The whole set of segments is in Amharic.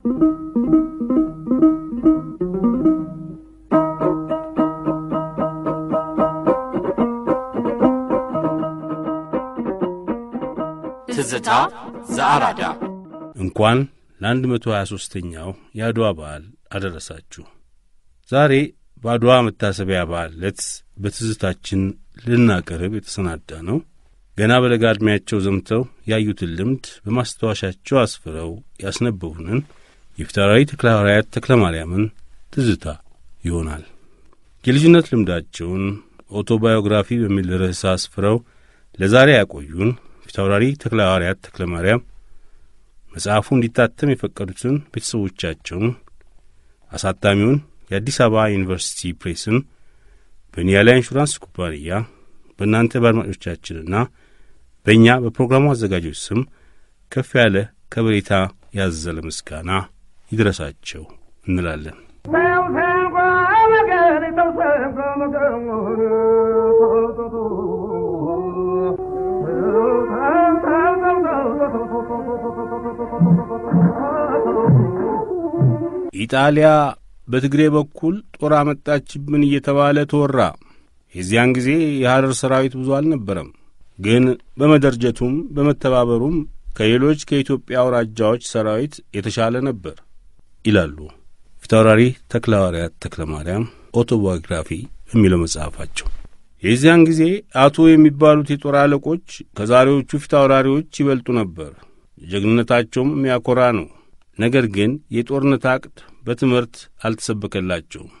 ትዝታ ዘአራዳ እንኳን ለ123ኛው የአድዋ በዓል አደረሳችሁ። ዛሬ በአድዋ መታሰቢያ በዓል ዕለት በትዝታችን ልናቀርብ የተሰናዳ ነው። ገና በለጋ ዕድሜያቸው ዘምተው ያዩትን ልምድ በማስታወሻቸው አስፍረው ያስነበቡንን የፊታውራሪ ተክለ ሐዋርያት ተክለ ማርያምን ትዝታ ይሆናል። የልጅነት ልምዳቸውን ኦቶባዮግራፊ በሚል ርዕስ አስፍረው ለዛሬ ያቆዩን ፊታውራሪ ተክለ ሐዋርያት ተክለ ማርያም መጽሐፉ እንዲታተም የፈቀዱትን ቤተሰቦቻቸውን፣ አሳታሚውን የአዲስ አበባ ዩኒቨርሲቲ ፕሬስን፣ በኒያላ ኢንሹራንስ ኩባንያ፣ በእናንተ በአድማጮቻችንና በእኛ በፕሮግራሙ አዘጋጆች ስም ከፍ ያለ ከበሬታ ያዘለ ምስጋና ይድረሳቸው እንላለን። ኢጣሊያ በትግሬ በኩል ጦር አመጣችብን እየተባለ ተወራ። የዚያን ጊዜ የሐረር ሰራዊት ብዙ አልነበረም። ግን በመደርጀቱም በመተባበሩም ከሌሎች ከኢትዮጵያ አውራጃዎች ሰራዊት የተሻለ ነበር። ይላሉ ፊታውራሪ ተክለሐዋርያት ተክለ ማርያም ኦቶባዮግራፊ በሚለው መጽሐፋቸው። የዚያን ጊዜ አቶ የሚባሉት የጦር አለቆች ከዛሬዎቹ ፊታውራሪዎች ይበልጡ ነበር። ጀግንነታቸውም የሚያኮራ ነው። ነገር ግን የጦርነት አቅድ በትምህርት አልተሰበከላቸውም።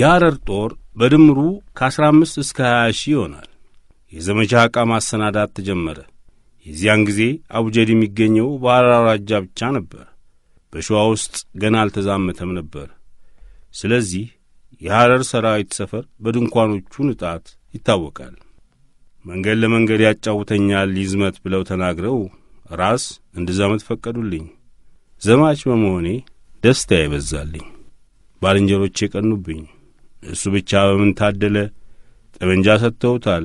የአረር ጦር በድምሩ ከ15 እስከ 2 ሺህ ይሆናል። የዘመቻ ዕቃ ማሰናዳት ተጀመረ። የዚያን ጊዜ አቡጀድ የሚገኘው በሐረር አውራጃ ብቻ ነበር። በሸዋ ውስጥ ገና አልተዛመተም ነበር። ስለዚህ የሐረር ሰራዊት ሰፈር በድንኳኖቹ ንጣት ይታወቃል። መንገድ ለመንገድ ያጫውተኛል ይዝመት ብለው ተናግረው ራስ እንድዛመት ፈቀዱልኝ። ዘማች በመሆኔ ደስታ ይበዛልኝ። ባልንጀሮቼ ቀኑብኝ። እሱ ብቻ በምን ታደለ? ጠመንጃ ሰጥተውታል፣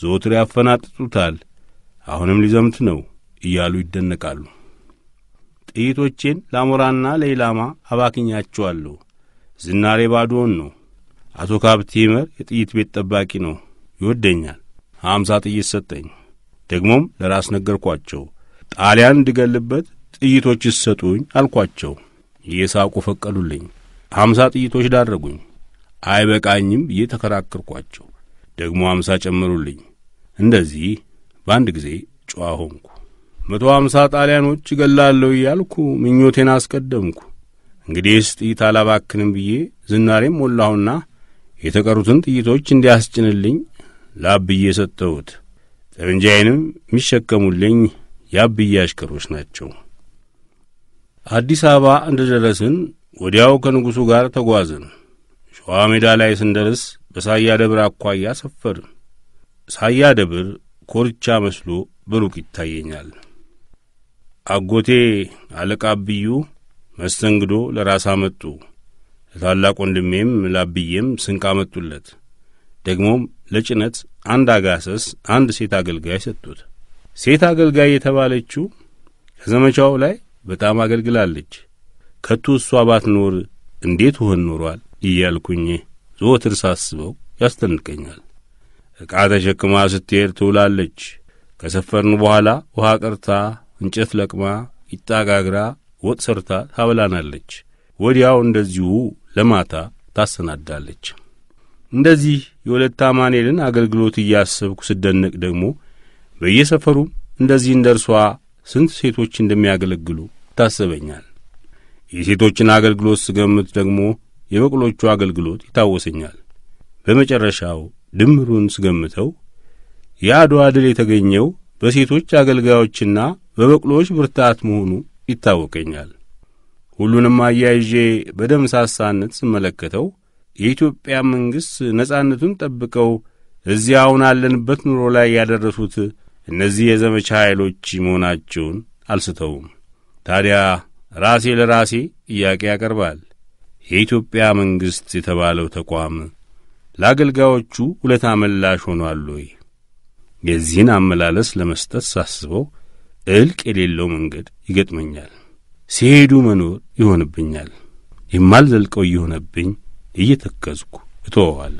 ዘወትር ያፈናጥጡታል፣ አሁንም ሊዘምት ነው እያሉ ይደነቃሉ። ጥይቶቼን ለአሞራና ለኢላማ አባክኛቸዋለሁ። ዝናሬ ባዶውን ነው። አቶ ካብቲመር የጥይት ቤት ጠባቂ ነው። ይወደኛል። ሀምሳ ጥይት ሰጠኝ። ደግሞም ለራስ ነገርኳቸው። ጣሊያን እንድገልበት ጥይቶች ይሰጡኝ አልኳቸው። እየሳቁ ፈቀዱልኝ። ሀምሳ ጥይቶች ዳረጉኝ። አይበቃኝም ብዬ ተከራከርኳቸው። ደግሞ ሀምሳ ጨምሩልኝ። እንደዚህ በአንድ ጊዜ ጨዋ ሆንኩ። መቶ አምሳ ጣሊያኖች እገላለሁ እያልኩ ምኞቴን አስቀደምኩ። እንግዲህስ ጥይት አላባክንም ብዬ ዝናሬም ሞላሁና የተቀሩትን ጥይቶች እንዲያስጭንልኝ ላብዬ ሰጠሁት። ጠመንጃዬንም የሚሸከሙልኝ የአብዬ አሽከሮች ናቸው። አዲስ አበባ እንደ ደረስን ወዲያው ከንጉሡ ጋር ተጓዝን። ሸዋ ሜዳ ላይ ስንደርስ በሳያ ደብር አኳያ ሰፈርን። ሳያ ደብር ኮርቻ መስሎ በሩቅ ይታየኛል። አጎቴ አለቃ አብዩ መስተንግዶ ለራስ አመጡ። ለታላቅ ወንድሜም ላብዬም ስንቅ አመጡለት። ደግሞም ለጭነት አንድ አጋሰስ፣ አንድ ሴት አገልጋይ ሰጡት። ሴት አገልጋይ የተባለችው ከዘመቻው ላይ በጣም አገልግላለች። ከቱ እሷ ባትኖር እንዴት ውህን ኖሯል እያልኩኝ ዘወትር ሳስበው ያስጠንቀኛል። ዕቃ ተሸክማ ስትሄድ ትውላለች። ከሰፈርን በኋላ ውሃ ቀርታ እንጨት ለቅማ ይጣጋግራ ወጥ ሰርታ ታበላናለች። ወዲያው እንደዚሁ ለማታ ታሰናዳለች። እንደዚህ የሁለት አማኑኤልን አገልግሎት እያሰብኩ ስደነቅ ደግሞ በየሰፈሩም እንደዚህ እንደ እርሷ ስንት ሴቶች እንደሚያገለግሉ ይታሰበኛል። የሴቶችን አገልግሎት ስገምት ደግሞ የበቅሎቹ አገልግሎት ይታወሰኛል። በመጨረሻው ድምሩን ስገምተው የአድዋ ድል የተገኘው በሴቶች አገልጋዮችና በበቅሎዎች ብርታት መሆኑ ይታወቀኛል። ሁሉንም አያይዤ በደምሳሳነት ስመለከተው የኢትዮጵያ መንግሥት ነጻነቱን ጠብቀው አሁን አለንበት ኑሮ ላይ ያደረሱት እነዚህ የዘመቻ ኃይሎች መሆናቸውን አልስተውም። ታዲያ ራሴ ለራሴ ጥያቄ ያቀርባል። የኢትዮጵያ መንግሥት የተባለው ተቋም ለአገልጋዮቹ ሁለት አመላሽ ሆኗል ወይ? የዚህን አመላለስ ለመስጠት ሳስበው ጥልቅ የሌለው መንገድ ይገጥመኛል። ሲሄዱ መኖር ይሆንብኛል። የማልዘልቀው እየሆነብኝ እየተከዝኩ እተወዋል።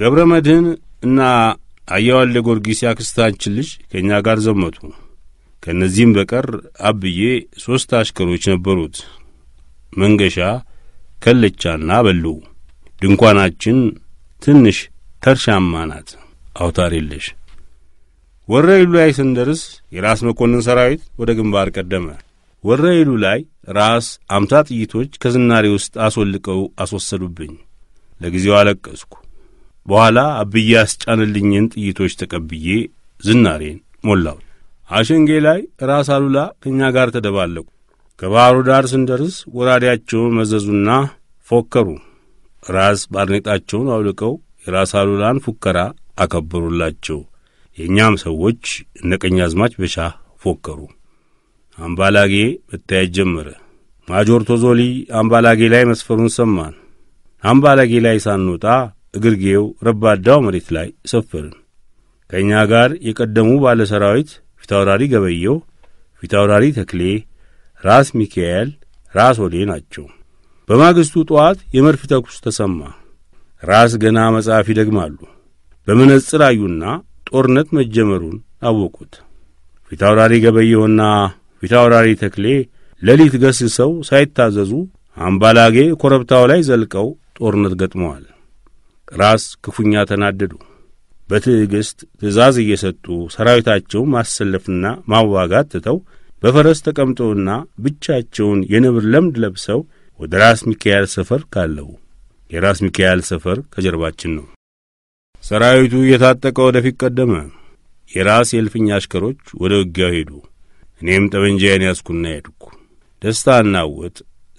ገብረ መድህን እና አያዋሌ ጊዮርጊስ ያክስታችን ልጅ ከእኛ ጋር ዘመቱ። ከእነዚህም በቀር አብዬ ሦስት አሽከሮች ነበሩት። መንገሻ፣ ከልቻና በሉ። ድንኳናችን ትንሽ ተርሻማ ናት፣ አውታር የለሽ። ወረይሉ ላይ ስንደርስ የራስ መኮንን ሰራዊት ወደ ግንባር ቀደመ። ወረይሉ ላይ ራስ አምሳ ጥይቶች ከዝናሬ ውስጥ አስወልቀው አስወሰዱብኝ። ለጊዜው አለቀስኩ። በኋላ አብዬ አስጫንልኝን ጥይቶች ተቀብዬ ዝናሬን ሞላው። አሸንጌ ላይ ራስ አሉላ ከእኛ ጋር ተደባለቁ። ከባሕሩ ዳር ስንደርስ ወራዳያቸውን መዘዙና ፎከሩ። ራስ ባርኔጣቸውን አውልቀው የራስ አሉላን ፉከራ አከበሩላቸው። የእኛም ሰዎች እነ አዝማች በሻ ፎከሩ። አምባላጌ መታየት ጀመረ። ማጆር ቶዞሊ አምባላጌ ላይ መስፈሩን ሰማን። አምባላጌ ላይ ሳንወጣ እግርጌው ረባዳው መሬት ላይ ሰፈርን። ከእኛ ጋር የቀደሙ ባለሠራዊት ፊታውራሪ ገበየው፣ ፊታውራሪ ተክሌ ራስ ሚካኤል ራስ ወሌ ናቸው። በማግስቱ ጠዋት የመድፍ ተኩስ ተሰማ። ራስ ገና መጽሐፍ ይደግማሉ። በመነጽር አዩና ጦርነት መጀመሩን አወቁት። ፊታውራሪ ገበየሁና ፊታውራሪ ተክሌ ሌሊት ገስሰው ሳይታዘዙ አምባላጌ ኮረብታው ላይ ዘልቀው ጦርነት ገጥመዋል። ራስ ክፉኛ ተናደዱ። በትዕግሥት ትእዛዝ እየሰጡ ሰራዊታቸውን ማሰለፍና ማዋጋት ትተው በፈረስ ተቀምጠውና ብቻቸውን የነብር ለምድ ለብሰው ወደ ራስ ሚካኤል ሰፈር ካለው የራስ ሚካኤል ሰፈር ከጀርባችን ነው። ሰራዊቱ የታጠቀ ወደፊት ቀደመ። የራስ የእልፍኝ አሽከሮች ወደ ውጊያው ሄዱ። እኔም ጠመንጃዬን ያዝኩና ሄድኩ። ደስታና ውጥ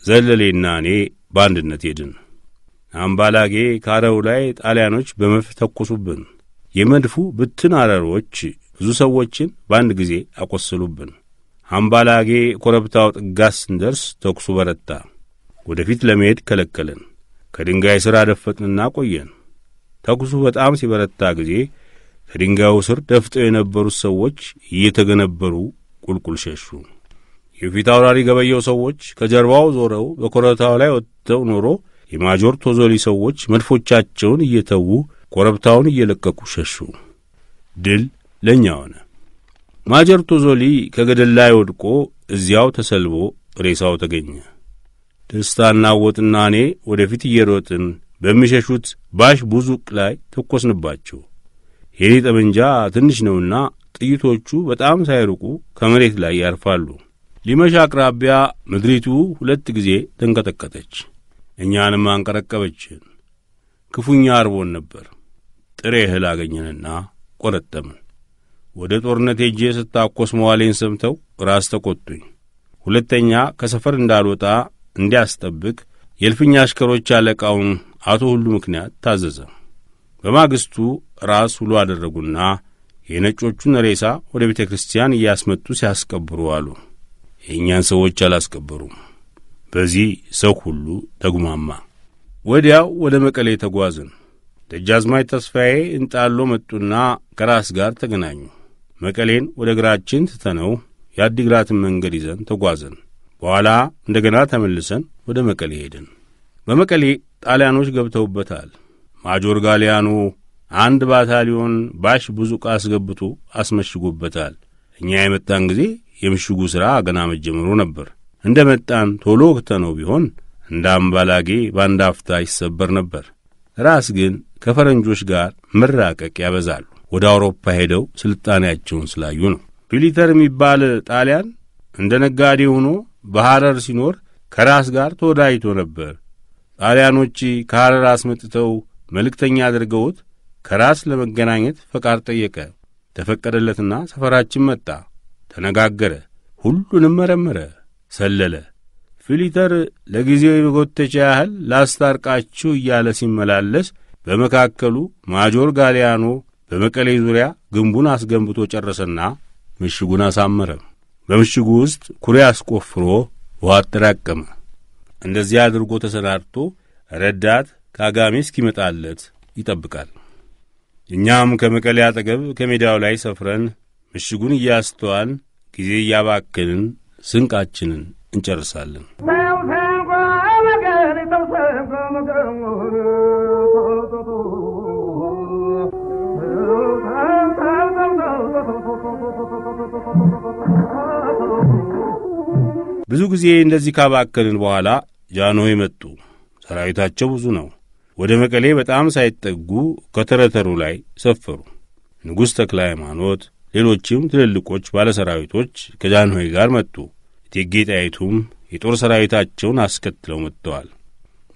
ዘለሌና እኔ በአንድነት ሄድን። አምባላጌ ካረው ላይ ጣሊያኖች በመድፍ ተኮሱብን። የመድፉ ብትን አረሮች ብዙ ሰዎችን በአንድ ጊዜ አቆሰሉብን። አምባላጌ ኮረብታው ጥጋ ስንደርስ ተኩሱ በረታ። ወደፊት ለመሄድ ከለከለን። ከድንጋይ ሥር አደፈጥንና ቆየን። ተኩሱ በጣም ሲበረታ ጊዜ ከድንጋዩ ስር ደፍጠው የነበሩት ሰዎች እየተገነበሩ ቁልቁል ሸሹ። የፊት አውራሪ ገበየው ሰዎች ከጀርባው ዞረው በኮረብታው ላይ ወጥተው ኖሮ የማጆር ቶዞሊ ሰዎች መድፎቻቸውን እየተዉ ኮረብታውን እየለቀቁ ሸሹ። ድል ለእኛ ሆነ። ማጀር ቶዞሊ ከገደል ላይ ወድቆ እዚያው ተሰልቦ ሬሳው ተገኘ። ደስታና ወጥና እኔ ወደፊት እየሮጥን በሚሸሹት ባሽ ቡዙቅ ላይ ተኮስንባቸው። የኔ ጠመንጃ ትንሽ ነውና ጥይቶቹ በጣም ሳይርቁ ከመሬት ላይ ያርፋሉ። ሊመሽ አቅራቢያ ምድሪቱ ሁለት ጊዜ ተንቀጠቀጠች፣ እኛንም አንቀረቀበችን። ክፉኛ አርቦን ነበር። ጥሬ እህል አገኘንና ቈረጠምን። ወደ ጦርነት ሄጄ ስታኮስ መዋሌን ሰምተው ራስ ተቈጡኝ። ሁለተኛ ከሰፈር እንዳልወጣ እንዲያስጠብቅ የእልፍኛ አሽከሮች አለቃውን አቶ ሁሉ ምክንያት ታዘዘ። በማግስቱ ራስ ውሎ አደረጉና የነጮቹን ሬሳ ወደ ቤተ ክርስቲያን እያስመጡ ሲያስቀብሩ አሉ። የእኛን ሰዎች አላስቀበሩም። በዚህ ሰው ሁሉ ተጉማማ። ወዲያው ወደ መቀሌ ተጓዝን። ደጃዝማች ተስፋዬ እንጣሎ መጡና ከራስ ጋር ተገናኙ። መቀሌን ወደ እግራችን ትተነው የአዲግራትን መንገድ ይዘን ተጓዘን። በኋላ እንደገና ተመልሰን ወደ መቀሌ ሄድን። በመቀሌ ጣሊያኖች ገብተውበታል። ማጆር ጋሊያኖ አንድ ባታሊዮን ባሽ ብዙ ዕቃ አስገብቶ አስመሽጎበታል። እኛ የመጣን ጊዜ የምሽጉ ሥራ ገና መጀመሩ ነበር። እንደ መጣን ቶሎ ክተነው ቢሆን እንደ አምባላጌ በአንድ አፍታ ይሰበር ነበር። ራስ ግን ከፈረንጆች ጋር መራቀቅ ያበዛሉ። ወደ አውሮፓ ሄደው ስልጣኔያቸውን ስላዩ ነው። ፒሊተር የሚባል ጣሊያን እንደ ነጋዴ ሆኖ በሐረር ሲኖር ከራስ ጋር ተወዳጅቶ ነበር። ጣሊያኖች ከሐረር አስመጥተው መልእክተኛ አድርገውት ከራስ ለመገናኘት ፈቃድ ጠየቀ። ተፈቀደለትና ሰፈራችን መጣ። ተነጋገረ። ሁሉንም መረመረ፣ ሰለለ። ፊሊተር ለጊዜው የመጎተቻ ያህል ላስታርቃችሁ እያለ ሲመላለስ በመካከሉ ማጆር ጋሊያኖ በመቀሌ ዙሪያ ግንቡን አስገንብቶ ጨረሰና ምሽጉን አሳመረ። በምሽጉ ውስጥ ኩሬ አስቆፍሮ ውሃ አጠራቀመ። እንደዚያ አድርጎ ተሰናድቶ ረዳት ከአጋሜ እስኪመጣለት ይጠብቃል። እኛም ከመቀሌ አጠገብ ከሜዳው ላይ ሰፍረን ምሽጉን እያስተዋን ጊዜ እያባክንን ስንቃችንን እንጨርሳለን። ብዙ ጊዜ እንደዚህ ካባከንን በኋላ ጃንሆይ መጡ። ሰራዊታቸው ብዙ ነው። ወደ መቀሌ በጣም ሳይጠጉ ከተረተሩ ላይ ሰፈሩ። ንጉሥ ተክለ ሃይማኖት፣ ሌሎችም ትልልቆች ባለሰራዊቶች ከጃንሆይ ጋር መጡ። እቴጌ ጣይቱም የጦር ሰራዊታቸውን አስከትለው መጥተዋል።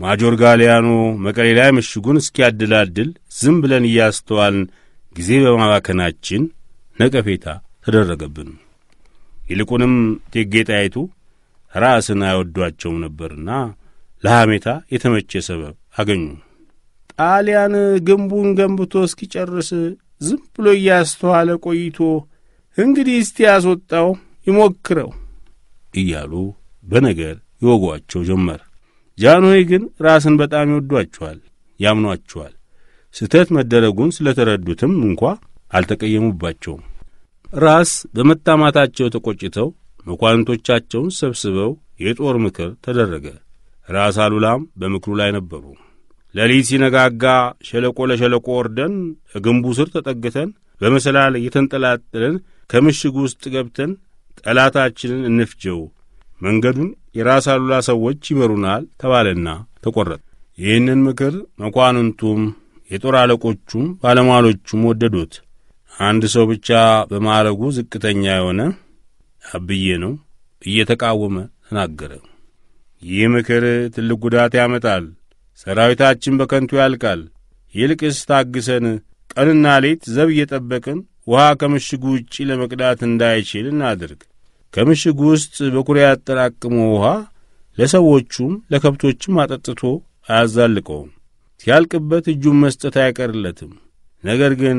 ማጆር ጋሊያኖ መቀሌ ላይ ምሽጉን እስኪያደላድል ዝም ብለን እያስተዋልን ጊዜ በማባከናችን ነቀፌታ ተደረገብን። ይልቁንም እቴጌ ጣይቱ ራስን አይወዷቸውም ነበርና ለሐሜታ የተመቸ ሰበብ አገኙ። ጣሊያን ግንቡን ገንብቶ እስኪጨርስ ዝም ብሎ እያስተዋለ ቆይቶ እንግዲህ እስቲ ያስወጣው ይሞክረው እያሉ በነገር ይወጓቸው ጀመር። ጃንሆይ ግን ራስን በጣም ይወዷቸዋል፣ ያምኗቸዋል። ስህተት መደረጉን ስለተረዱትም እንኳ አልተቀየሙባቸውም። ራስ በመታማታቸው ተቆጭተው መኳንንቶቻቸውን ሰብስበው የጦር ምክር ተደረገ። ራስ አሉላም በምክሩ ላይ ነበሩ። ሌሊት ሲነጋጋ ሸለቆ ለሸለቆ ወርደን ከግንቡ ስር ተጠግተን በመሰላል የተንጠላጠለን ከምሽጉ ውስጥ ገብተን ጠላታችንን እንፍጀው፣ መንገዱን የራስ አሉላ ሰዎች ይመሩናል ተባለና ተቈረጠ። ይህንን ምክር መኳንንቱም የጦር አለቆቹም ባለሟሎቹም ወደዱት። አንድ ሰው ብቻ በማዕረጉ ዝቅተኛ የሆነ አብዬ ነው እየተቃወመ ተናገረ። ይህ ምክር ትልቅ ጉዳት ያመጣል፣ ሰራዊታችን በከንቱ ያልቃል። ይልቅስ ታግሰን ቀንና ሌት ዘብ እየጠበቅን ውሃ ከምሽጉ ውጪ ለመቅዳት እንዳይችል እናድርግ። ከምሽጉ ውስጥ በኩሬ ያጠራቅመ ውሃ ለሰዎቹም ለከብቶችም አጠጥቶ አያዛልቀውም። ሲያልቅበት እጁን መስጠት አይቀርለትም። ነገር ግን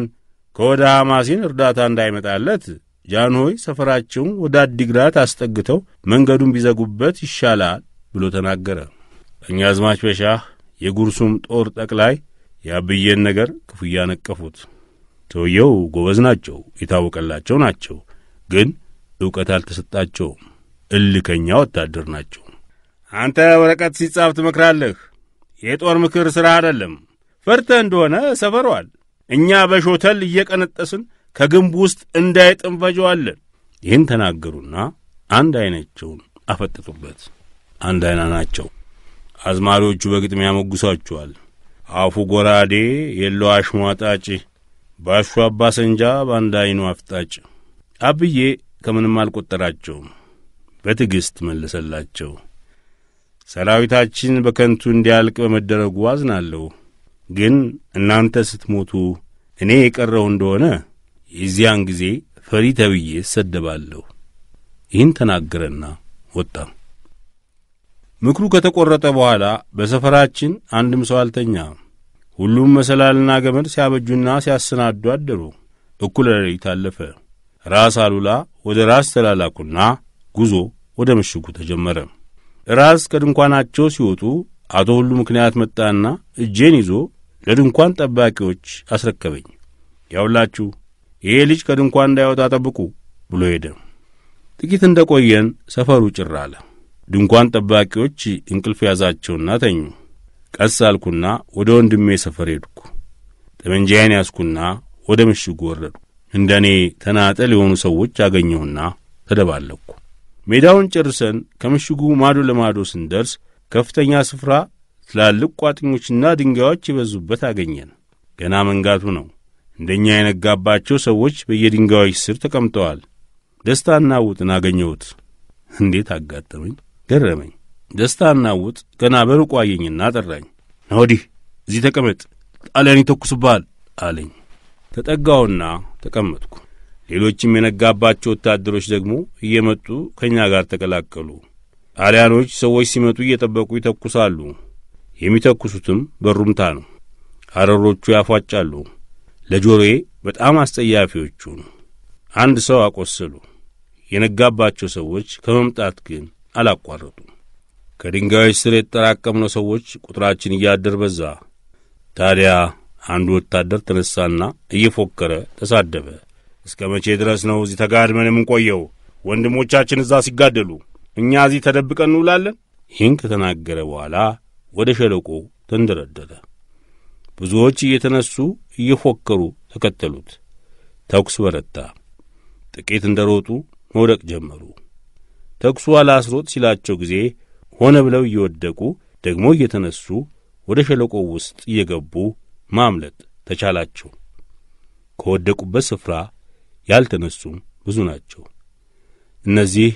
ከወደ ሐማሴን እርዳታ እንዳይመጣለት ጃንሆይ ሰፈራቸውን ወደ አዲግራት አስጠግተው መንገዱን ቢዘጉበት ይሻላል ብሎ ተናገረ። አዝማች በሻህ የጉርሱም ጦር ጠቅላይ የአብዬን ነገር ክፉያ ነቀፉት። ሰውየው ጎበዝ ናቸው፣ የታወቀላቸው ናቸው፣ ግን ዕውቀት አልተሰጣቸውም። እልከኛ ወታደር ናቸው። አንተ ወረቀት ሲጻፍ ትመክራለህ። የጦር ምክር ሥራ አይደለም። ፈርተህ እንደሆነ ሰፈሯል። እኛ በሾተል እየቀነጠስን ከግንቡ ውስጥ እንዳይጥ እንፈጀዋለን። ይህን ተናገሩና አንድ ዐይናቸውን አፈጠጡበት። አንድ ዐይና ናቸው። አዝማሪዎቹ በግጥሚያ ሞግሷቸዋል። አፉ ጎራዴ የለው አሽሟጣጭ ባሹ አባ ሰንጃ በአንድ ዐይኑ አፍጣጭ። አብዬ ከምንም አልቈጠራቸውም። በትዕግሥት መለሰላቸው። ሰራዊታችን በከንቱ እንዲያልቅ በመደረጉ አዝናለሁ፣ ግን እናንተ ስትሞቱ እኔ የቀረው እንደሆነ የዚያን ጊዜ ፈሪ ተብዬ እሰደባለሁ። ይህን ተናገረና ወጣ። ምክሩ ከተቈረጠ በኋላ በሰፈራችን አንድም ሰው አልተኛ። ሁሉም መሰላልና ገመድ ሲያበጁና ሲያሰናዱ አደሩ። እኩለ ሌሊት አለፈ። ራስ አሉላ ወደ ራስ ተላላኩና ጉዞ ወደ ምሽጉ ተጀመረ። ራስ ከድንኳናቸው ሲወጡ አቶ ሁሉ ምክንያት መጣና እጄን ይዞ ለድንኳን ጠባቂዎች አስረከበኝ። ያውላችሁ ይሄ ልጅ ከድንኳን እንዳይወጣ ጠብቁ ብሎ ሄደ። ጥቂት እንደ ቆየን ሰፈሩ ጭር አለ። ድንኳን ጠባቂዎች እንቅልፍ ያዛቸውና ተኙ። ቀስ አልኩና ወደ ወንድሜ ሰፈር ሄድኩ። ጠመንጃዬን ያስኩና ወደ ምሽጉ ወረዱ። እንደ እኔ ተናጠል የሆኑ ሰዎች አገኘሁና ተደባለቅኩ። ሜዳውን ጨርሰን ከምሽጉ ማዶ ለማዶ ስንደርስ ከፍተኛ ስፍራ ትላልቅ ቋጥኞችና ድንጋዮች የበዙበት አገኘን። ገና መንጋቱ ነው። እንደኛ የነጋባቸው ሰዎች በየድንጋዮች ስር ተቀምጠዋል። ደስታና ውጥን አገኘሁት። እንዴት አጋጠመኝ! ገረመኝ። ደስታና ውጥ ገና በሩቁ አየኝና ጠራኝ። ነወዲህ እዚህ ተቀመጥ፣ ጣሊያን ይተኩስብሃል አለኝ። ተጠጋውና ተቀመጥኩ። ሌሎችም የነጋባቸው ወታደሮች ደግሞ እየመጡ ከእኛ ጋር ተቀላቀሉ። ጣሊያኖች ሰዎች ሲመጡ እየጠበቁ ይተኩሳሉ። የሚተኩሱትም በሩምታ ነው። አረሮቹ ያፏጫሉ። ለጆሮዬ በጣም ነው። አንድ ሰው አቆሰሉ። የነጋባቸው ሰዎች ከመምጣት ግን አላቋረጡም። ከድንጋዮች ስር የተጠራቀምነው ሰዎች ቁጥራችን እያደር በዛ። ታዲያ አንዱ ወታደር ተነሳና እየፎከረ ተሳደበ። እስከ መቼ ድረስ ነው እዚህ ተጋድመን የምንቆየው? ወንድሞቻችን እዛ ሲጋደሉ እኛ እዚህ ተደብቀን እንውላለን። ይህን ከተናገረ በኋላ ወደ ሸለቆ ተንደረደረ። ብዙዎች እየተነሱ እየፎከሩ ተከተሉት። ተኩስ በረታ። ጥቂት እንደ ሮጡ መውደቅ ጀመሩ። ተኩሱ አላስሮጥ ሲላቸው ጊዜ ሆነ ብለው እየወደቁ ደግሞ እየተነሱ ወደ ሸለቆው ውስጥ እየገቡ ማምለጥ ተቻላቸው። ከወደቁበት ስፍራ ያልተነሱም ብዙ ናቸው። እነዚህ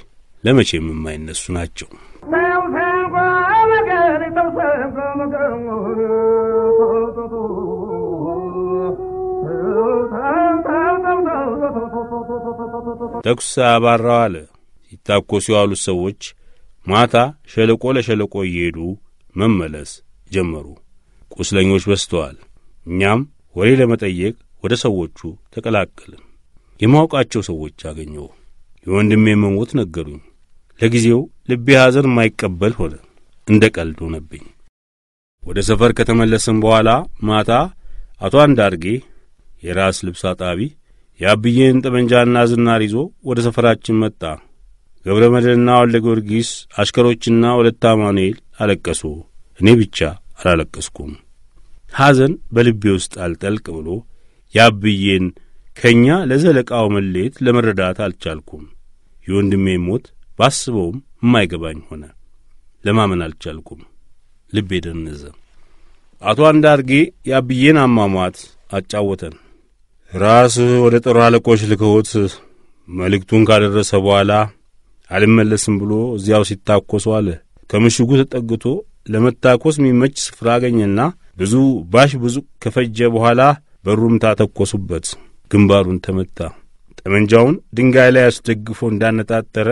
ለመቼም የማይነሱ ናቸው። ተኩስ አባራው አለ። ሲታኮሱ የዋሉት ሰዎች ማታ ሸለቆ ለሸለቆ እየሄዱ መመለስ ጀመሩ። ቁስለኞች በስተዋል እኛም ወሬ ለመጠየቅ ወደ ሰዎቹ ተቀላቀልን። የማውቃቸው ሰዎች አገኘሁ። የወንድሜ መሞት ነገሩኝ። ለጊዜው ልቤ ሐዘን የማይቀበል ሆነ፣ እንደ ቀልድ ሆነብኝ። ወደ ሰፈር ከተመለስን በኋላ ማታ አቶ አንዳርጌ የራስ ልብስ አጣቢ የአብዬን ጠመንጃና ዝናር ይዞ ወደ ሰፈራችን መጣ። ገብረ መድህንና ወልደ ጊዮርጊስ አሽከሮችና ሁለት አማኑኤል አለቀሱ። እኔ ብቻ አላለቀስኩም። ሐዘን በልቤ ውስጥ አልጠልቅ ብሎ የአብዬን ከእኛ ለዘለቃው መለየት ለመረዳት አልቻልኩም። የወንድሜ ሞት ባስበውም የማይገባኝ ሆነ። ለማመን አልቻልኩም። ልቤ ደነዘ። አቶ አንዳርጌ የአብዬን አሟሟት አጫወተን። ራስ ወደ ጦር አለቆች ልከውት መልእክቱን ካደረሰ በኋላ አልመለስም ብሎ እዚያው ሲታኮሱ አለ። ከምሽጉ ተጠግቶ ለመታኮስ የሚመች ስፍራ አገኘና ብዙ ባሽ ብዙ ከፈጀ በኋላ በሩም ታተኮሱበት፣ ግንባሩን ተመታ። ጠመንጃውን ድንጋይ ላይ አስደግፎ እንዳነጣጠረ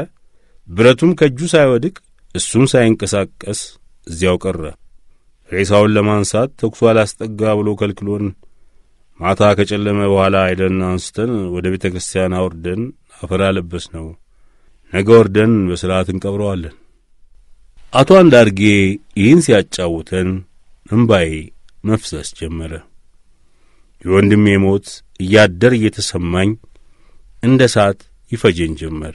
ብረቱም ከእጁ ሳይወድቅ እሱም ሳይንቀሳቀስ እዚያው ቀረ። ሬሳውን ለማንሳት ተኩሶ አላስጠጋ ብሎ ከልክሎን ማታ ከጨለመ በኋላ አይደን አንስተን ወደ ቤተ ክርስቲያን አውርደን አፈር አለበስ ነው። ነገ ወርደን በሥርዓት እንቀብረዋለን። አቶ አንዳርጌ ይህን ሲያጫውተን እምባዬ መፍሰስ ጀመረ። የወንድሜ ሞት እያደር እየተሰማኝ እንደ ሰዓት ይፈጀን ጀመር።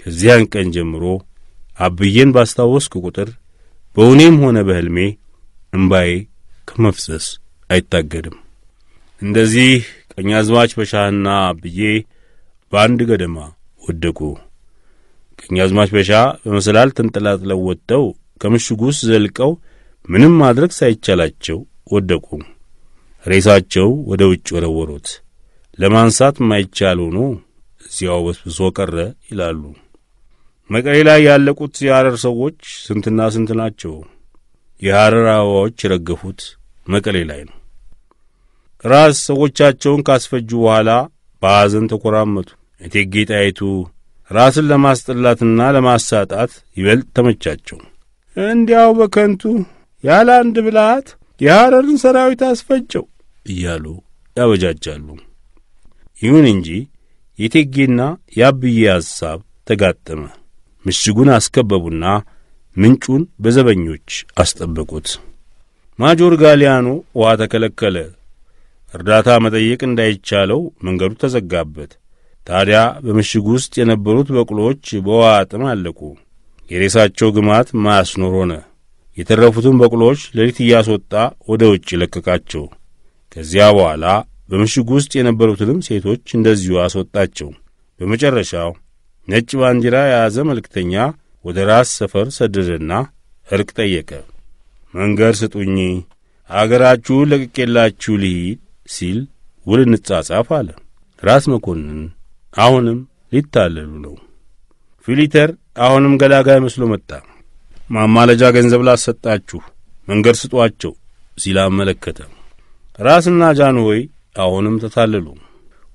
ከዚያን ቀን ጀምሮ አብዬን ባስታወስኩ ቁጥር በውኔም ሆነ በሕልሜ እምባዬ ከመፍሰስ አይታገድም። እንደዚህ አዝማች በሻህና ብዬ በአንድ ገደማ ወደቁ። አዝማች በሻ በመሰላል ተንጠላጥለው ወጥተው ከምሽጉ ውስጥ ዘልቀው ምንም ማድረግ ሳይቻላቸው ወደቁ። ሬሳቸው ወደ ውጭ ወረወሩት። ለማንሳት የማይቻል ሆኖ እዚያው በስብሶ ቀረ ይላሉ። መቀሌ ላይ ያለቁት የሐረር ሰዎች ስንትና ስንት ናቸው? የሐረር አበባዎች የረገፉት መቀሌ ላይ ነው። ራስ ሰዎቻቸውን ካስፈጁ በኋላ በሐዘን ተቆራመቱ። እቴጌ ጣይቱ ራስን ለማስጠላትና ለማሳጣት ይበልጥ ተመቻቸው። እንዲያው በከንቱ ያለ አንድ ብልሃት የሐረርን ሰራዊት አስፈጀው እያሉ ያበጃጃሉ። ይሁን እንጂ የቴጌና የአብዬ ሐሳብ ተጋጠመ። ምሽጉን አስከበቡና ምንጩን በዘበኞች አስጠበቁት። ማጆር ጋሊያኖ ውሃ ተከለከለ። እርዳታ መጠየቅ እንዳይቻለው መንገዱ ተዘጋበት። ታዲያ በምሽጉ ውስጥ የነበሩት በቅሎዎች በውሃ ጥም አለቁ። የሬሳቸው ግማት ማያስኖር ሆነ። የተረፉትን በቅሎዎች ሌሊት እያስወጣ ወደ ውጭ ለቀቃቸው። ከዚያ በኋላ በምሽጉ ውስጥ የነበሩትንም ሴቶች እንደዚሁ አስወጣቸው። በመጨረሻው ነጭ ባንዲራ የያዘ መልእክተኛ ወደ ራስ ሰፈር ሰደደና እርቅ ጠየቀ። መንገድ ስጡኝ፣ አገራችሁን ለቅቄላችሁ ልሂድ ሲል ውል እንጻጻፍ አለ። ራስ መኮንን አሁንም ሊታለሉ ነው። ፊሊተር አሁንም ገላጋይ መስሎ መጣ። ማማለጃ ገንዘብ ላሰጣችሁ መንገድ ስጧቸው ሲል አመለከተ። ራስና ጃንሆይ አሁንም ተታለሉ።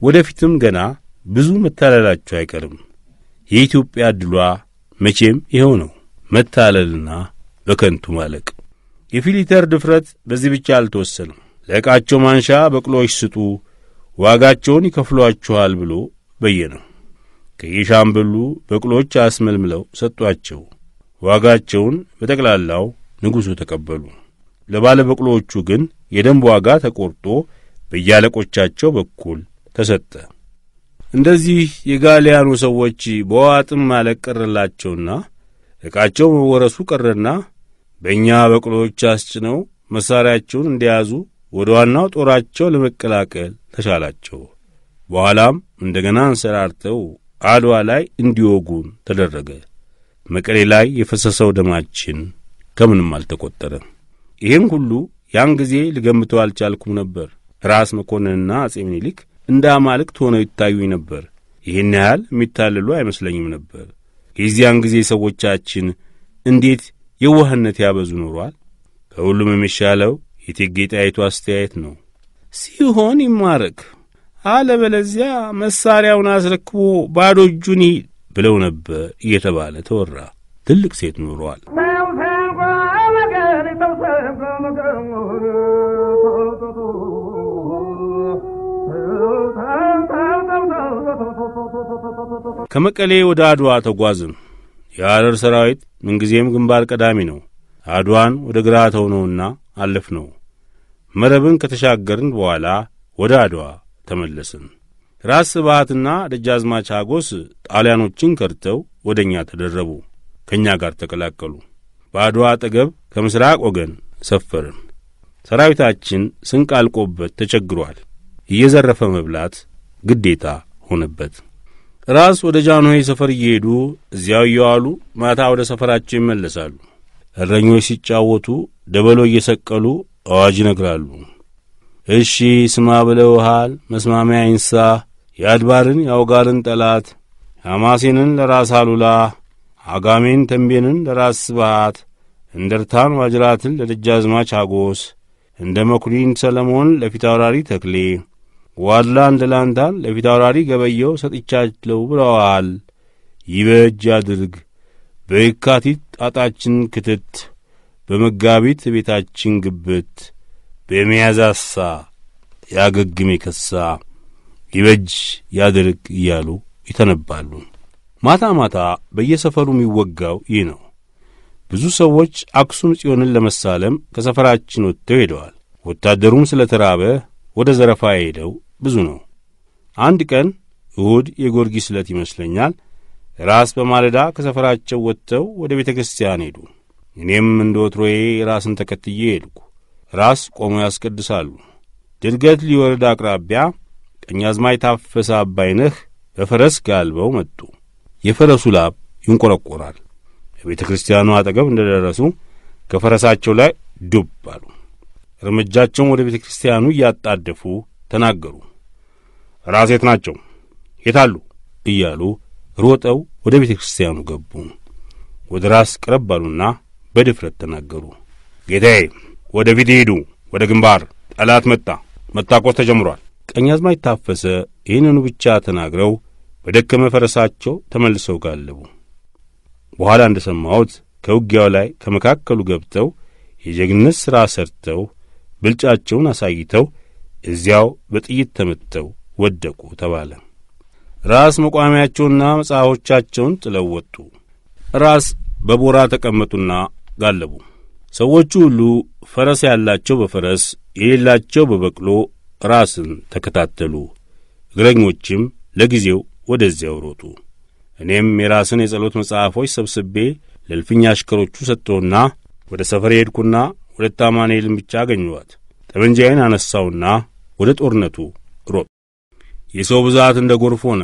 ወደፊትም ገና ብዙ መታለላቸው አይቀርም። የኢትዮጵያ ድሏ መቼም ይኸው ነው፣ መታለልና በከንቱ ማለቅ። የፊሊተር ድፍረት በዚህ ብቻ አልተወሰንም። ለዕቃቸው ማንሻ በቅሎዎች ስጡ፣ ዋጋቸውን ይከፍሏችኋል ብሎ በየነው። ከየሻምበሉ በቅሎች አስመልምለው ሰጧቸው። ዋጋቸውን በጠቅላላው ንጉሡ ተቀበሉ። ለባለ በቅሎዎቹ ግን የደንብ ዋጋ ተቆርጦ በያለቆቻቸው በኩል ተሰጠ። እንደዚህ የጋሊያኑ ሰዎች በዋጥም ማለት ቀረላቸውና ዕቃቸው መወረሱ ቀረና በእኛ በቅሎዎች አስጭነው መሣሪያቸውን እንዲያዙ ወደ ዋናው ጦራቸው ለመቀላቀል ተሻላቸው። በኋላም እንደገና አንሰራርተው አድዋ ላይ እንዲወጉን ተደረገ። መቀሌ ላይ የፈሰሰው ደማችን ከምንም አልተቆጠረም። ይህን ሁሉ ያን ጊዜ ልገምተው አልቻልኩም ነበር። ራስ መኮንንና አጼ ምኒልክ እንደ አማልክት ሆነው ይታዩኝ ነበር። ይህን ያህል የሚታለሉ አይመስለኝም ነበር። የዚያን ጊዜ ሰዎቻችን እንዴት የዋህነት ያበዙ ኖሯል። ከሁሉም የሚሻለው የእቴጌ ጣይቱ አስተያየት ነው። ሲሆን ይማረክ፣ አለበለዚያ መሳሪያውን አስረክቦ ባዶ እጁን ብለው ነበር እየተባለ ተወራ። ትልቅ ሴት ኖረዋል። ከመቀሌ ወደ አድዋ ተጓዝን። የሐረር ሰራዊት ምንጊዜም ግንባር ቀዳሚ ነው። አድዋን ወደ ግራ ነውና አለፍ ነው። መረብን ከተሻገርን በኋላ ወደ አድዋ ተመለስን። ራስ ስብሃትና ደጃዝማች አጎስ ጣሊያኖችን ከድተው ወደ እኛ ተደረቡ፣ ከእኛ ጋር ተቀላቀሉ። በአድዋ አጠገብ ከምሥራቅ ወገን ሰፈርን። ሰራዊታችን ስንቅ አልቆበት ተቸግሯል። እየዘረፈ መብላት ግዴታ ሆነበት። ራስ ወደ ጃንሆይ ሰፈር እየሄዱ እዚያው እየዋሉ ማታ ወደ ሰፈራቸው ይመለሳሉ። እረኞች ሲጫወቱ ደበሎ እየሰቀሉ አዋጅ ይነግራሉ። እሺ ስማ ብለውሃል፣ መስማሚያ ይንሳ። የአድባርን የአውጋርን ጠላት ያማሴንን ለራስ አሉላ፣ አጋሜን ተንቤንን ለራስ ስብሃት፣ እንደርታን ዋጅራትን ለደጃዝማች አጎስ፣ እንደ መኩሪን ሰለሞን ለፊታውራሪ ተክሌ፣ ዋድላን ለፊት ለፊታውራሪ ገበየው ሰጥቻለው ብለዋል። ይበጅ አድርግ በየካቲት ጣጣችን ክትት በመጋቢት ቤታችን ግብት በሚያዛሳ ያገግም የከሳ ይበጅ ያድርግ እያሉ ይተነባሉ። ማታ ማታ በየሰፈሩ የሚወጋው ይህ ነው። ብዙ ሰዎች አክሱም ጽዮንን ለመሳለም ከሰፈራችን ወጥተው ሄደዋል። ወታደሩም ስለ ተራበ ወደ ዘረፋ የሄደው ብዙ ነው። አንድ ቀን እሁድ የጊዮርጊስ ዕለት ይመስለኛል፣ ራስ በማለዳ ከሰፈራቸው ወጥተው ወደ ቤተ ክርስቲያን ሄዱ። እኔም እንደ ወትሮዬ ራስን ተከትዬ ሄድኩ። ራስ ቆሞ ያስቀድሳሉ። ድርገት ሊወርድ አቅራቢያ ቀኛዝማች ታፈሰ አባይነህ በፈረስ ጋልበው መጡ። የፈረሱ ላብ ይንቆረቆራል። በቤተ ክርስቲያኑ አጠገብ እንደ ደረሱ ከፈረሳቸው ላይ ዱብ አሉ። እርምጃቸውን ወደ ቤተ ክርስቲያኑ እያጣደፉ ተናገሩ። ራስ የት ናቸው? የት አሉ? እያሉ ሮጠው ወደ ቤተ ክርስቲያኑ ገቡ። ወደ ራስ ቀረብ አሉና በድፍረት ተናገሩ። ጌታዬ፣ ወደ ፊት ሄዱ፣ ወደ ግንባር፣ ጠላት መጣ፣ መታኮስ ተጀምሯል። ቀኛዝማች ታፈሰ ይህንኑ ብቻ ተናግረው በደከመ ፈረሳቸው ተመልሰው ጋለቡ። በኋላ እንደ ሰማሁት ከውጊያው ላይ ከመካከሉ ገብተው የጀግነት ሥራ ሰርተው ብልጫቸውን አሳይተው እዚያው በጥይት ተመትተው ወደቁ ተባለ። ራስ መቋሚያቸውንና መጽሐፎቻቸውን ጥለው ወጡ። ራስ በቦራ ተቀመጡና ጋለቡ። ሰዎቹ ሁሉ ፈረስ ያላቸው በፈረስ የሌላቸው በበቅሎ ራስን ተከታተሉ። እግረኞችም ለጊዜው ወደዚያው ሮጡ። እኔም የራስን የጸሎት መጽሐፎች ሰብስቤ ለእልፍኝ አሽከሮቹ ሰጥቶና ወደ ሰፈር ሄድኩና ወደ ታማኔልን ብቻ አገኘኋት። ጠመንጃዬን አነሳውና ወደ ጦርነቱ ሮጥ። የሰው ብዛት እንደ ጎርፍ ሆነ።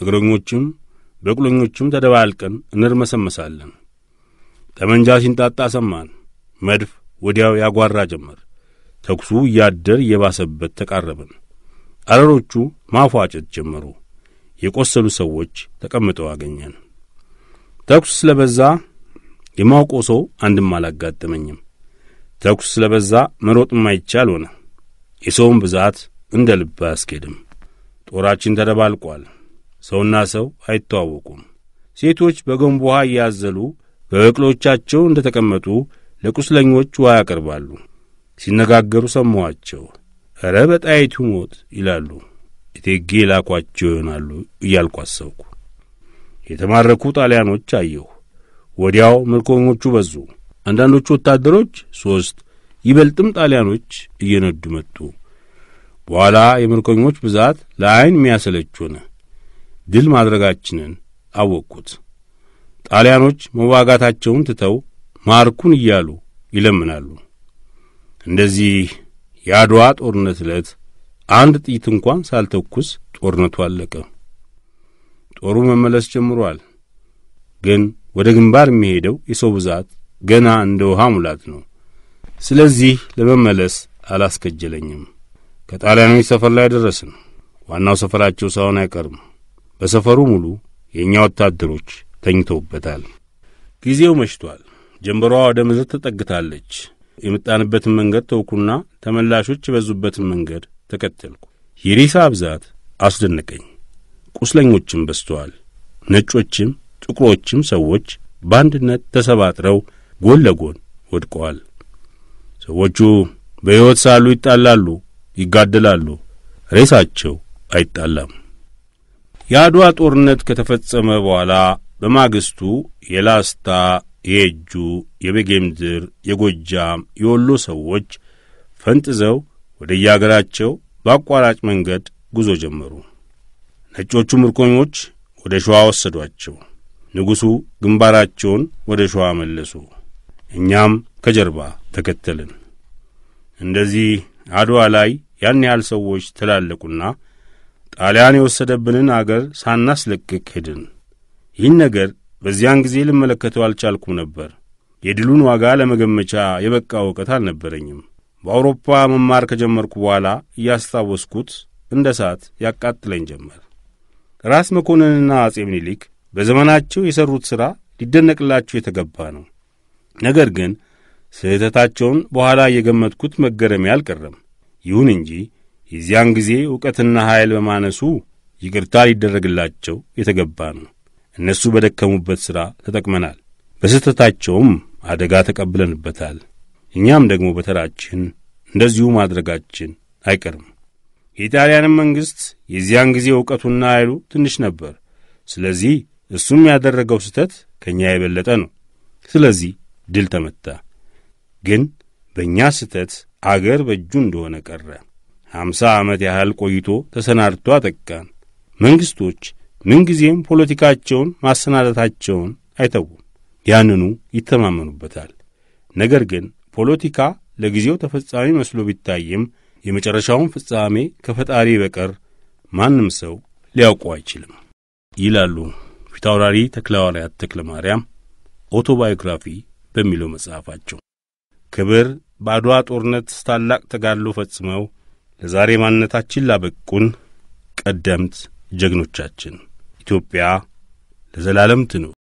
እግረኞችም በቅሎኞችም ተደባልቀን እንርመሰመሳለን። ጠመንጃ ሲንጣጣ ሰማን። መድፍ ወዲያው ያጓራ ጀመር። ተኩሱ እያደር የባሰበት ተቃረብን። አረሮቹ ማፏጨት ጀመሩ። የቆሰሉ ሰዎች ተቀምጠው አገኘን። ተኩስ ስለ በዛ የማውቀው ሰው አንድም አላጋጠመኝም። ተኩስ ስለ በዛ መሮጥም አይቻል ሆነ። የሰውን ብዛት እንደ ልብ አያስኬድም። ጦራችን ተደባልቋል። ሰውና ሰው አይተዋወቁም። ሴቶች በገንቦ ውሃ እያዘሉ በዕቅሎቻቸው እንደ ተቀመጡ ለቁስለኞች ውሃ ያቀርባሉ። ሲነጋገሩ ሰማኋቸው። እረ በጣይቱ ሞት ይላሉ። እቴጌ ላኳቸው ይሆናሉ እያልኩ አሰብኩ። የተማረኩ ጣሊያኖች አየሁ። ወዲያው ምርኮኞቹ በዙ። አንዳንዶቹ ወታደሮች ሦስት፣ ይበልጥም ጣሊያኖች እየነዱ መጡ። በኋላ የምርኮኞች ብዛት ለዐይን የሚያሰለች ሆነ። ድል ማድረጋችንን አወቅኩት። ጣሊያኖች መዋጋታቸውን ትተው ማርኩን እያሉ ይለምናሉ። እንደዚህ የአድዋ ጦርነት ዕለት አንድ ጥይት እንኳን ሳልተኩስ ጦርነቱ አለቀ። ጦሩ መመለስ ጀምሯል። ግን ወደ ግንባር የሚሄደው የሰው ብዛት ገና እንደ ውሃ ሙላት ነው። ስለዚህ ለመመለስ አላስከጀለኝም። ከጣሊያኖች ሰፈር ላይ ደረስን። ዋናው ሰፈራቸው ሳይሆን አይቀርም። በሰፈሩ ሙሉ የእኛ ወታደሮች ተኝተውበታል። ጊዜው መሽቷል። ጀንበሯ ወደ ምድር ተጠግታለች። የመጣንበትን መንገድ ተውኩና ተመላሾች የበዙበትን መንገድ ተከተልኩ። የሬሳ ብዛት አስደነቀኝ። ቁስለኞችም በዝተዋል። ነጮችም ጥቁሮችም ሰዎች በአንድነት ተሰባጥረው ጎን ለጎን ወድቀዋል። ሰዎቹ በሕይወት ሳሉ ይጣላሉ፣ ይጋደላሉ። ሬሳቸው አይጣላም። የአድዋ ጦርነት ከተፈጸመ በኋላ በማግስቱ የላስታ፣ የእጁ፣ የበጌምድር፣ የጎጃም፣ የወሎ ሰዎች ፈንጥዘው ወደ የአገራቸው በአቋራጭ መንገድ ጉዞ ጀመሩ። ነጮቹ ምርኮኞች ወደ ሸዋ ወሰዷቸው። ንጉሡ ግንባራቸውን ወደ ሸዋ መለሱ። እኛም ከጀርባ ተከተልን። እንደዚህ አድዋ ላይ ያን ያህል ሰዎች ተላለቁና ጣሊያን የወሰደብንን አገር ሳናስለቅቅ ሄድን። ይህን ነገር በዚያን ጊዜ ልመለከተው አልቻልኩም ነበር። የድሉን ዋጋ ለመገመቻ የበቃ እውቀት አልነበረኝም። በአውሮፓ መማር ከጀመርኩ በኋላ እያስታወስኩት እንደ እሳት ያቃጥለኝ ጀመር። ራስ መኮንንና አጼ ምኒልክ በዘመናቸው የሠሩት ሥራ ሊደነቅላቸው የተገባ ነው። ነገር ግን ስህተታቸውን በኋላ የገመትኩት መገረሜ አልቀረም። ይሁን እንጂ የዚያን ጊዜ እውቀትና ኃይል በማነሱ ይቅርታ ሊደረግላቸው የተገባ ነው። እነሱ በደከሙበት ሥራ ተጠቅመናል፣ በስህተታቸውም አደጋ ተቀብለንበታል። እኛም ደግሞ በተራችን እንደዚሁ ማድረጋችን አይቀርም። የኢጣሊያንም መንግሥት የዚያን ጊዜ እውቀቱና ኃይሉ ትንሽ ነበር። ስለዚህ እሱም ያደረገው ስህተት ከእኛ የበለጠ ነው። ስለዚህ ድል ተመታ። ግን በእኛ ስህተት አገር በእጁ እንደሆነ ቀረ። አምሳ ዓመት ያህል ቆይቶ ተሰናድቶ አጠቃን። መንግሥቶች ምንጊዜም ፖለቲካቸውን ማሰናዳታቸውን አይተውም። ያንኑ ይተማመኑበታል። ነገር ግን ፖለቲካ ለጊዜው ተፈጻሚ መስሎ ቢታይም የመጨረሻውን ፍጻሜ ከፈጣሪ በቀር ማንም ሰው ሊያውቁ አይችልም ይላሉ ፊታውራሪ ተክለሐዋርያት ተክለ ማርያም ኦቶባዮግራፊ በሚለው መጽሐፋቸው። ክብር በአድዋ ጦርነት ታላቅ ተጋድሎ ፈጽመው ለዛሬ ማንነታችን ላበቁን ቀደምት ጀግኖቻችን ኢትዮጵያ ለዘላለም ትኑር።